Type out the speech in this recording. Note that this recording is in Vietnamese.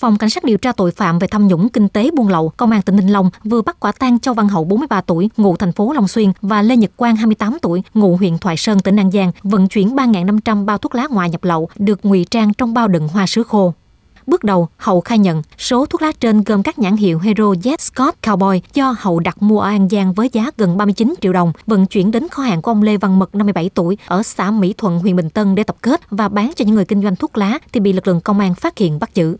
Phòng Cảnh sát điều tra tội phạm về tham nhũng kinh tế buôn lậu Công an tỉnh Ninh Long vừa bắt quả tang Châu Văn Hậu 43 tuổi, ngụ thành phố Long Xuyên và Lê Nhật Quang 28 tuổi, ngụ huyện Thoại Sơn tỉnh An Giang vận chuyển 3.500 bao thuốc lá ngoại nhập lậu được ngụy trang trong bao đựng hoa sứ khô. Bước đầu, Hậu khai nhận số thuốc lá trên gồm các nhãn hiệu Hero Jet Scott Cowboy do Hậu đặt mua ở An Giang với giá gần 39 triệu đồng, vận chuyển đến kho hàng của ông Lê Văn Mật 57 tuổi ở xã Mỹ Thuận, huyện Bình Tân để tập kết và bán cho những người kinh doanh thuốc lá thì bị lực lượng công an phát hiện bắt giữ.